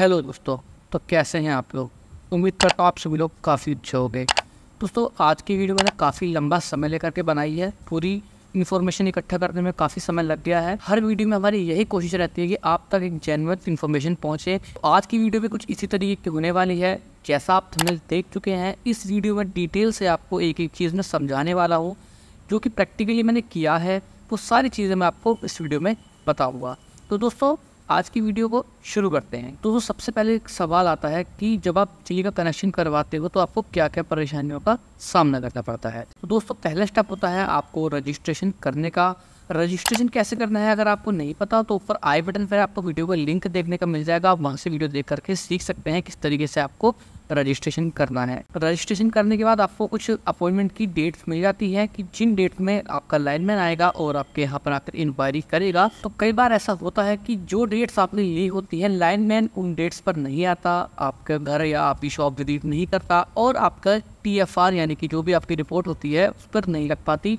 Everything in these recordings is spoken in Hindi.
हेलो दोस्तों तो कैसे हैं आप लोग उम्मीद करता हूँ आप सभी लोग काफ़ी अच्छे हो गए दोस्तों आज की वीडियो मैंने काफ़ी लंबा समय लेकर के बनाई है पूरी इन्फॉर्मेशन इकट्ठा करने में काफ़ी समय लग गया है हर वीडियो में हमारी यही कोशिश रहती है कि आप तक एक जेनवन इन्फॉर्मेशन पहुँचे तो आज की वीडियो भी कुछ इसी तरीके की होने वाली है जैसा आप थमें देख चुके हैं इस वीडियो में डिटेल से आपको एक एक चीज़ में समझाने वाला हूँ जो कि प्रैक्टिकली मैंने किया है वो सारी चीज़ें मैं आपको इस वीडियो में बताऊँगा तो दोस्तों आज की वीडियो को शुरू करते हैं तो सबसे पहले एक सवाल आता है कि जब आप चीज़ का कनेक्शन करवाते हो तो आपको क्या क्या परेशानियों का सामना करना पड़ता है तो दोस्तों पहला स्टेप होता है आपको रजिस्ट्रेशन करने का रजिस्ट्रेशन कैसे करना है अगर आपको नहीं पता तो ऊपर आई बटन पर आपको वीडियो का लिंक देखने का मिल जाएगा आप वहाँ से वीडियो देख करके सीख सकते हैं किस तरीके से आपको रजिस्ट्रेशन करना है तो रजिस्ट्रेशन करने के बाद आपको कुछ अपॉइंटमेंट की डेट्स मिल जाती है कि जिन डेट में आपका लाइनमैन आएगा और आपके यहाँ पर आकर इंक्वायरी करेगा तो कई बार ऐसा होता है कि जो डेट्स आपने ली होती है लाइनमैन उन डेट्स पर नहीं आता आपका घर या आपकी शॉप विजिट नहीं करता और आपका टी यानी कि जो भी आपकी रिपोर्ट होती है उस पर नहीं लग पाती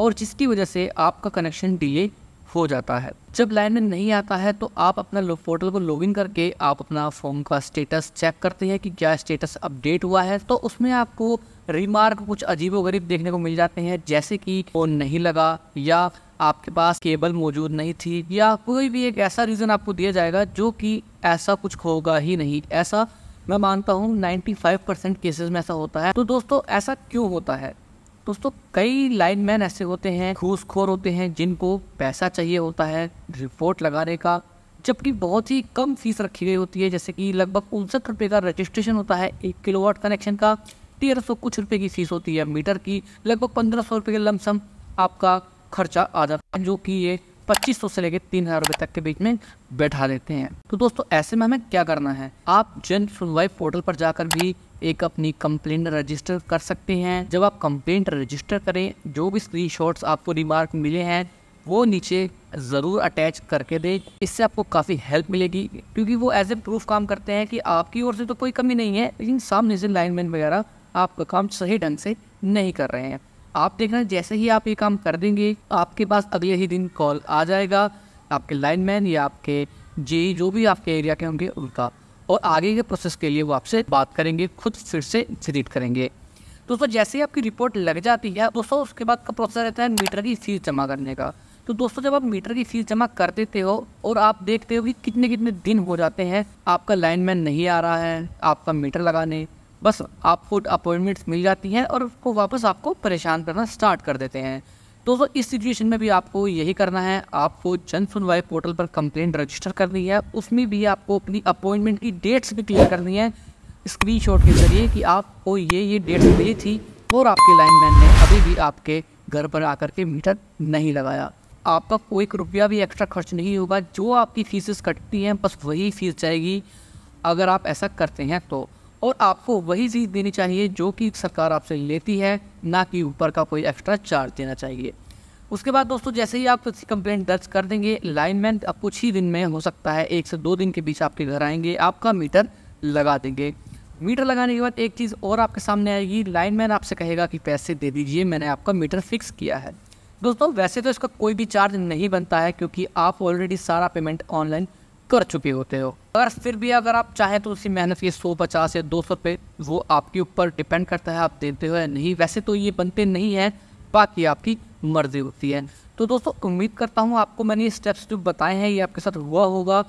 और जिसकी वजह से आपका कनेक्शन डिले हो जाता है जब लाइन में नहीं आता है तो आप अपना पोर्टल को इन करके आप अपना फॉर्म का स्टेटस चेक करते हैं कि क्या स्टेटस अपडेट हुआ है तो उसमें आपको रिमार्क कुछ अजीब गरीब देखने को मिल जाते हैं जैसे कि फोन नहीं लगा या आपके पास केबल मौजूद नहीं थी या कोई भी एक ऐसा रीज़न आपको दिया जाएगा जो कि ऐसा कुछ होगा ही नहीं ऐसा मैं मानता हूँ 95 परसेंट केसेस में ऐसा होता है तो दोस्तों ऐसा क्यों होता है दोस्तों कई लाइन मैन ऐसे होते हैं घूसखोर होते हैं जिनको पैसा चाहिए होता है रिपोर्ट लगाने का जबकि बहुत ही कम फीस रखी गई होती है जैसे कि लगभग उनसठ रुपये का रजिस्ट्रेशन होता है एक किलोवाट कनेक्शन का तेरह सौ कुछ रुपये की फ़ीस होती है मीटर की लगभग पंद्रह सौ रुपये के लमसम आपका खर्चा आ जाता है जो कि ये पच्चीस सौ से लेकर तीन हज़ार रुपए तक के बीच में बैठा देते हैं तो दोस्तों ऐसे में हमें क्या करना है आप जन सुनवाई पोर्टल पर जाकर भी एक अपनी कंप्लेंट रजिस्टर कर सकते हैं जब आप कंप्लेंट रजिस्टर करें जो भी स्क्रीनशॉट्स आपको रिमार्क मिले हैं वो नीचे ज़रूर अटैच करके दें इससे आपको काफ़ी हेल्प मिलेगी क्योंकि वो एज ए प्रूफ काम करते हैं कि आपकी ओर से तो कोई कमी नहीं है लेकिन सामने से लाइनमैन वगैरह आपका काम सही ढंग से नहीं कर रहे हैं आप देखना जैसे ही आप ये काम कर देंगे आपके पास अगले ही दिन कॉल आ जाएगा आपके लाइनमैन या आपके जे जो भी आपके एरिया के होंगे उनका और आगे के प्रोसेस के लिए वो आपसे बात करेंगे खुद फिर से विजिट करेंगे दोस्तों जैसे ही आपकी रिपोर्ट लग जाती है दोस्तों उसके बाद का प्रोसेस रहता है मीटर की फीस जमा करने का तो दोस्तों जब आप मीटर की फीस जमा कर देते हो और आप देखते हो कि कितने कितने दिन हो जाते हैं आपका लाइनमैन नहीं आ रहा है आपका मीटर लगाने बस आपको अपॉइंटमेंट्स मिल जाती हैं और उसको वापस आपको परेशान करना स्टार्ट कर देते हैं दोस्तों इस सिचुएशन में भी आपको यही करना है आपको जन सुनवाई पोर्टल पर कंप्लेंट रजिस्टर करनी है उसमें भी आपको अपनी अपॉइंटमेंट की डेट्स भी क्लियर करनी है स्क्रीनशॉट के ज़रिए कि आपको ये ये डेट्स दी थी और आपके लाइनमैन ने अभी भी आपके घर पर आकर के मीटर नहीं लगाया आपका कोई रुपया भी एक्स्ट्रा खर्च नहीं होगा जो आपकी फीसेस कटती हैं बस वही फीस जाएगी अगर आप ऐसा करते हैं तो और आपको वही चीज़ देनी चाहिए जो कि सरकार आपसे लेती है ना कि ऊपर का कोई एक्स्ट्रा चार्ज देना चाहिए उसके बाद दोस्तों जैसे ही आप किसी कंप्लेंट दर्ज कर देंगे लाइनमैन अब कुछ ही दिन में हो सकता है एक से दो दिन के बीच आपके घर आएंगे आपका मीटर लगा देंगे मीटर लगाने के बाद एक चीज़ और आपके सामने आएगी लाइनमैन आपसे कहेगा कि पैसे दे दीजिए मैंने आपका मीटर फिक्स किया है दोस्तों वैसे तो इसका कोई भी चार्ज नहीं बनता है क्योंकि आप ऑलरेडी सारा पेमेंट ऑनलाइन कर चुके होते हो पर फिर भी अगर आप चाहें तो उसी मेहनत के सौ पचास या दो सौ रुपये वो आपके ऊपर डिपेंड करता है आप देते हो या नहीं वैसे तो ये बनते नहीं हैं बाकी आपकी मर्जी होती है तो दोस्तों उम्मीद करता हूँ आपको मैंने ये स्टेप्स जो बताए हैं ये आपके साथ हुआ होगा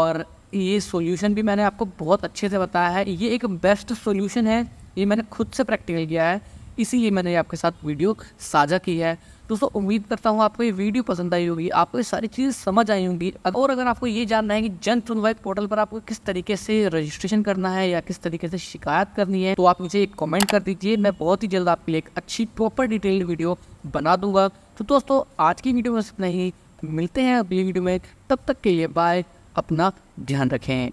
और ये सोल्यूशन भी मैंने आपको बहुत अच्छे से बताया है ये एक बेस्ट सोल्यूशन है ये मैंने खुद से प्रैक्टिकल किया है इसीलिए मैंने आपके साथ वीडियो साझा की है दोस्तों उम्मीद करता हूँ आपको ये वीडियो पसंद आई होगी आपको ये सारी चीज़ समझ आई होंगी और अगर आपको ये जानना है कि जन सुनवाई पोर्टल पर आपको किस तरीके से रजिस्ट्रेशन करना है या किस तरीके से शिकायत करनी है तो आप मुझे एक कमेंट कर दीजिए मैं बहुत ही जल्द आपके लिए एक अच्छी प्रॉपर डिटेल्ड वीडियो बना दूंगा तो दोस्तों आज की वीडियो में सिर्फ ही मिलते हैं अगली वीडियो में तब तक के लिए बाय अपना ध्यान रखें